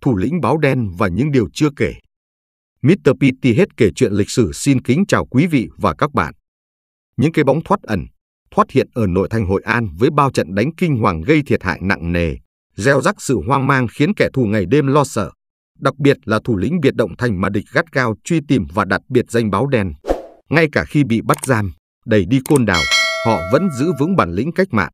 thủ lĩnh báo đen và những điều chưa kể. Mr. Pitti hết kể chuyện lịch sử xin kính chào quý vị và các bạn. Những cái bóng thoát ẩn, thoát hiện ở nội thành Hội An với bao trận đánh kinh hoàng gây thiệt hại nặng nề, gieo rắc sự hoang mang khiến kẻ thù ngày đêm lo sợ, đặc biệt là thủ lĩnh biệt động thành mà địch gắt gao truy tìm và đặt biệt danh báo đen. Ngay cả khi bị bắt giam, đẩy đi côn đảo, họ vẫn giữ vững bản lĩnh cách mạng,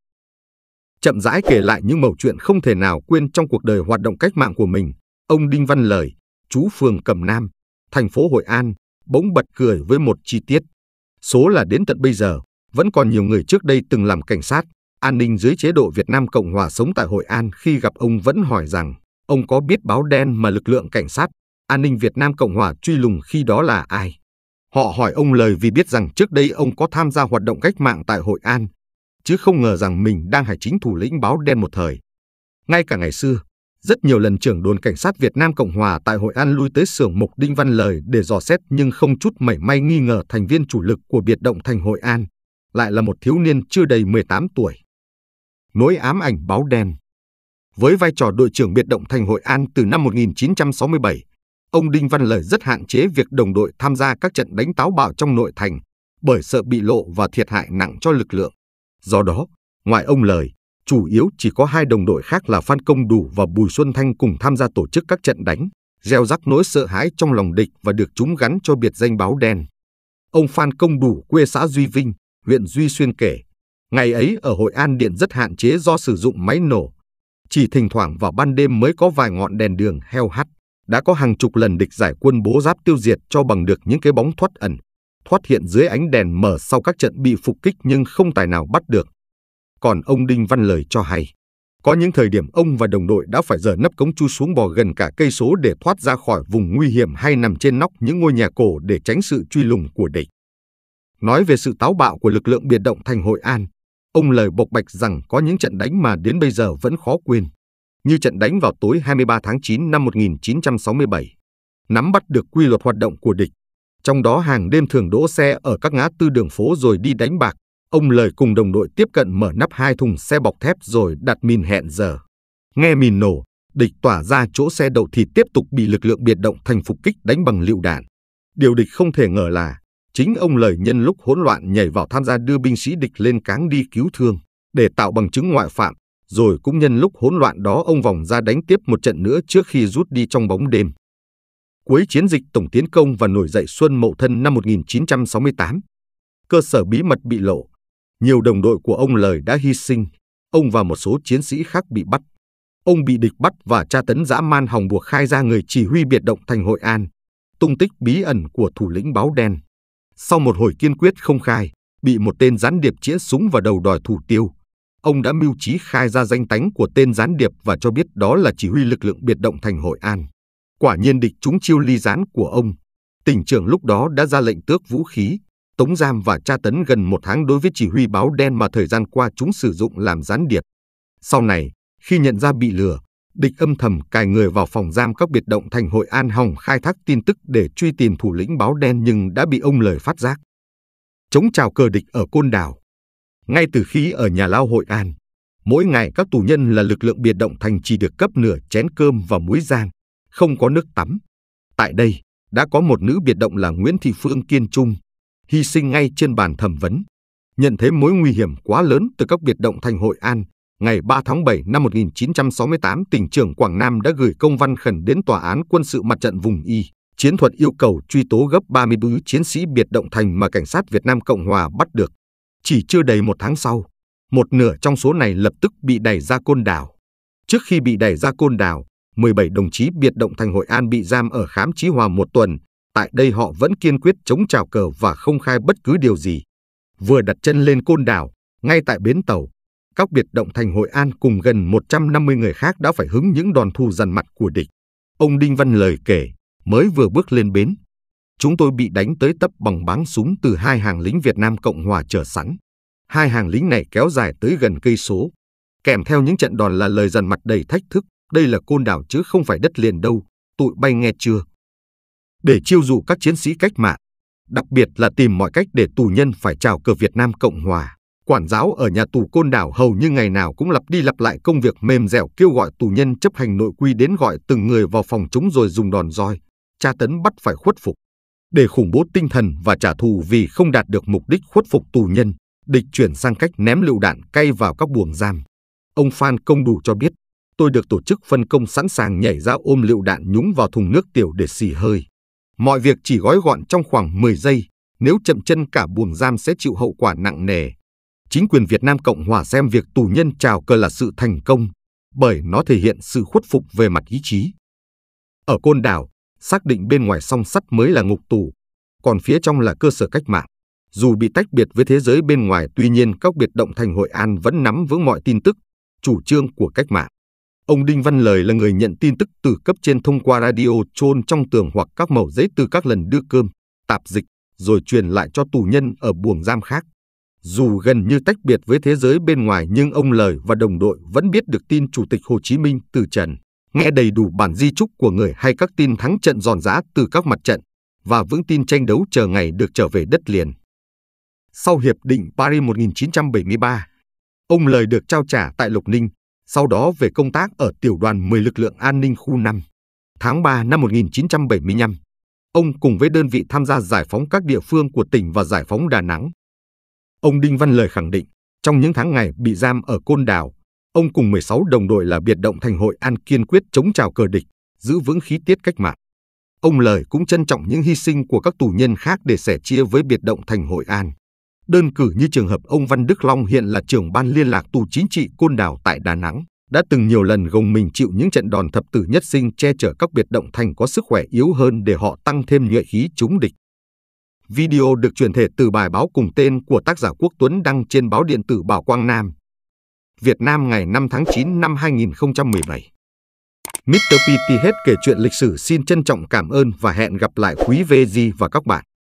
chậm rãi kể lại những mẩu chuyện không thể nào quên trong cuộc đời hoạt động cách mạng của mình. Ông Đinh Văn Lời, chú phường Cẩm Nam, thành phố Hội An, bỗng bật cười với một chi tiết. Số là đến tận bây giờ, vẫn còn nhiều người trước đây từng làm cảnh sát, an ninh dưới chế độ Việt Nam Cộng Hòa sống tại Hội An khi gặp ông vẫn hỏi rằng ông có biết báo đen mà lực lượng cảnh sát, an ninh Việt Nam Cộng Hòa truy lùng khi đó là ai? Họ hỏi ông lời vì biết rằng trước đây ông có tham gia hoạt động cách mạng tại Hội An, chứ không ngờ rằng mình đang hải chính thủ lĩnh báo đen một thời. Ngay cả ngày xưa, rất nhiều lần trưởng đồn cảnh sát Việt Nam Cộng Hòa tại Hội An lui tới xưởng Mục Đinh Văn Lời để dò xét nhưng không chút mảy may nghi ngờ thành viên chủ lực của biệt động thành Hội An, lại là một thiếu niên chưa đầy 18 tuổi. Nỗi ám ảnh báo đen Với vai trò đội trưởng biệt động thành Hội An từ năm 1967, ông Đinh Văn Lời rất hạn chế việc đồng đội tham gia các trận đánh táo bạo trong nội thành bởi sợ bị lộ và thiệt hại nặng cho lực lượng. Do đó, ngoại ông lời, chủ yếu chỉ có hai đồng đội khác là Phan Công Đủ và Bùi Xuân Thanh cùng tham gia tổ chức các trận đánh, gieo rắc nỗi sợ hãi trong lòng địch và được chúng gắn cho biệt danh báo đen. Ông Phan Công Đủ quê xã Duy Vinh, huyện Duy Xuyên kể, ngày ấy ở Hội An điện rất hạn chế do sử dụng máy nổ, chỉ thỉnh thoảng vào ban đêm mới có vài ngọn đèn đường heo hắt. Đã có hàng chục lần địch giải quân bố giáp tiêu diệt cho bằng được những cái bóng thoát ẩn, thoát hiện dưới ánh đèn mở sau các trận bị phục kích nhưng không tài nào bắt được. Còn ông Đinh Văn Lời cho hay, có những thời điểm ông và đồng đội đã phải dở nắp cống chu xuống bò gần cả cây số để thoát ra khỏi vùng nguy hiểm hay nằm trên nóc những ngôi nhà cổ để tránh sự truy lùng của địch. Nói về sự táo bạo của lực lượng biệt động thành Hội An, ông lời bộc bạch rằng có những trận đánh mà đến bây giờ vẫn khó quên, như trận đánh vào tối 23 tháng 9 năm 1967, nắm bắt được quy luật hoạt động của địch, trong đó hàng đêm thường đỗ xe ở các ngã tư đường phố rồi đi đánh bạc. Ông Lời cùng đồng đội tiếp cận mở nắp hai thùng xe bọc thép rồi đặt mìn hẹn giờ. Nghe mìn nổ, địch tỏa ra chỗ xe đậu thì tiếp tục bị lực lượng biệt động thành phục kích đánh bằng lựu đạn. Điều địch không thể ngờ là chính ông Lời nhân lúc hỗn loạn nhảy vào tham gia đưa binh sĩ địch lên cáng đi cứu thương để tạo bằng chứng ngoại phạm, rồi cũng nhân lúc hỗn loạn đó ông vòng ra đánh tiếp một trận nữa trước khi rút đi trong bóng đêm cuối chiến dịch tổng tiến công và nổi dậy Xuân Mậu Thân năm 1968. Cơ sở bí mật bị lộ, nhiều đồng đội của ông Lời đã hy sinh, ông và một số chiến sĩ khác bị bắt. Ông bị địch bắt và tra tấn dã man hòng buộc khai ra người chỉ huy biệt động thành Hội An, tung tích bí ẩn của thủ lĩnh báo đen. Sau một hồi kiên quyết không khai, bị một tên gián điệp chĩa súng vào đầu đòi thủ tiêu. Ông đã mưu trí khai ra danh tánh của tên gián điệp và cho biết đó là chỉ huy lực lượng biệt động thành Hội An. Quả nhiên địch chúng chiêu ly gián của ông. Tỉnh trưởng lúc đó đã ra lệnh tước vũ khí, tống giam và tra tấn gần một tháng đối với chỉ huy báo đen mà thời gian qua chúng sử dụng làm gián điệp. Sau này, khi nhận ra bị lừa, địch âm thầm cài người vào phòng giam các biệt động thành hội An Hồng khai thác tin tức để truy tìm thủ lĩnh báo đen nhưng đã bị ông lời phát giác. Chống chào cờ địch ở Côn Đảo. Ngay từ khi ở nhà lao hội An, mỗi ngày các tù nhân là lực lượng biệt động thành chỉ được cấp nửa chén cơm và muối giang không có nước tắm. Tại đây, đã có một nữ biệt động là Nguyễn Thị Phương Kiên Trung, hy sinh ngay trên bàn thẩm vấn. Nhận thấy mối nguy hiểm quá lớn từ các biệt động thành Hội An, ngày 3 tháng 7 năm 1968, tỉnh trưởng Quảng Nam đã gửi công văn khẩn đến Tòa án quân sự mặt trận vùng Y. Chiến thuật yêu cầu truy tố gấp 34 chiến sĩ biệt động thành mà cảnh sát Việt Nam Cộng Hòa bắt được. Chỉ chưa đầy một tháng sau, một nửa trong số này lập tức bị đẩy ra côn đảo. Trước khi bị đẩy ra côn đảo, 17 đồng chí biệt động thành Hội An bị giam ở khám chí hòa một tuần, tại đây họ vẫn kiên quyết chống trào cờ và không khai bất cứ điều gì. Vừa đặt chân lên côn đảo, ngay tại bến tàu, các biệt động thành Hội An cùng gần 150 người khác đã phải hứng những đòn thu dằn mặt của địch. Ông Đinh Văn Lời kể, mới vừa bước lên bến. Chúng tôi bị đánh tới tấp bằng báng súng từ hai hàng lính Việt Nam Cộng Hòa chờ sẵn. Hai hàng lính này kéo dài tới gần cây số, kèm theo những trận đòn là lời dằn mặt đầy thách thức, đây là côn đảo chứ không phải đất liền đâu, tụi bay nghe chưa? Để chiêu dụ các chiến sĩ cách mạng, đặc biệt là tìm mọi cách để tù nhân phải chào cờ Việt Nam Cộng Hòa. Quản giáo ở nhà tù côn đảo hầu như ngày nào cũng lặp đi lặp lại công việc mềm dẻo kêu gọi tù nhân chấp hành nội quy đến gọi từng người vào phòng chúng rồi dùng đòn roi, tra tấn bắt phải khuất phục. Để khủng bố tinh thần và trả thù vì không đạt được mục đích khuất phục tù nhân, địch chuyển sang cách ném lựu đạn cay vào các buồng giam. Ông Phan Công Đủ cho biết, tôi được tổ chức phân công sẵn sàng nhảy ra ôm lựu đạn nhúng vào thùng nước tiểu để xì hơi. Mọi việc chỉ gói gọn trong khoảng 10 giây, nếu chậm chân cả buồng giam sẽ chịu hậu quả nặng nề. Chính quyền Việt Nam Cộng Hòa xem việc tù nhân trào cờ là sự thành công, bởi nó thể hiện sự khuất phục về mặt ý chí. Ở Côn Đảo, xác định bên ngoài song sắt mới là ngục tù, còn phía trong là cơ sở cách mạng. Dù bị tách biệt với thế giới bên ngoài tuy nhiên các biệt động thành Hội An vẫn nắm vững mọi tin tức, chủ trương của cách mạng. Ông Đinh Văn Lời là người nhận tin tức từ cấp trên thông qua radio chôn trong tường hoặc các mẩu giấy từ các lần đưa cơm, tạp dịch, rồi truyền lại cho tù nhân ở buồng giam khác. Dù gần như tách biệt với thế giới bên ngoài nhưng ông Lời và đồng đội vẫn biết được tin Chủ tịch Hồ Chí Minh từ trần, nghe đầy đủ bản di trúc của người hay các tin thắng trận giòn giã từ các mặt trận và vững tin tranh đấu chờ ngày được trở về đất liền. Sau Hiệp định Paris 1973, ông Lời được trao trả tại lục Ninh sau đó về công tác ở tiểu đoàn 10 lực lượng an ninh khu 5. Tháng 3 năm 1975, ông cùng với đơn vị tham gia giải phóng các địa phương của tỉnh và giải phóng Đà Nẵng. Ông Đinh Văn Lời khẳng định, trong những tháng ngày bị giam ở Côn Đảo, ông cùng 16 đồng đội là biệt động thành hội an kiên quyết chống chào cờ địch, giữ vững khí tiết cách mạng. Ông Lời cũng trân trọng những hy sinh của các tù nhân khác để sẻ chia với biệt động thành hội an đơn cử như trường hợp ông Văn Đức Long hiện là trưởng ban liên lạc tù chính trị côn đảo tại Đà Nẵng, đã từng nhiều lần gồng mình chịu những trận đòn thập tử nhất sinh che chở các biệt động thành có sức khỏe yếu hơn để họ tăng thêm nhuệ khí chống địch. Video được truyền thể từ bài báo cùng tên của tác giả Quốc Tuấn đăng trên báo điện tử Bảo Quang Nam. Việt Nam ngày 5 tháng 9 năm 2017. Mr. hết kể chuyện lịch sử xin trân trọng cảm ơn và hẹn gặp lại quý VG và các bạn.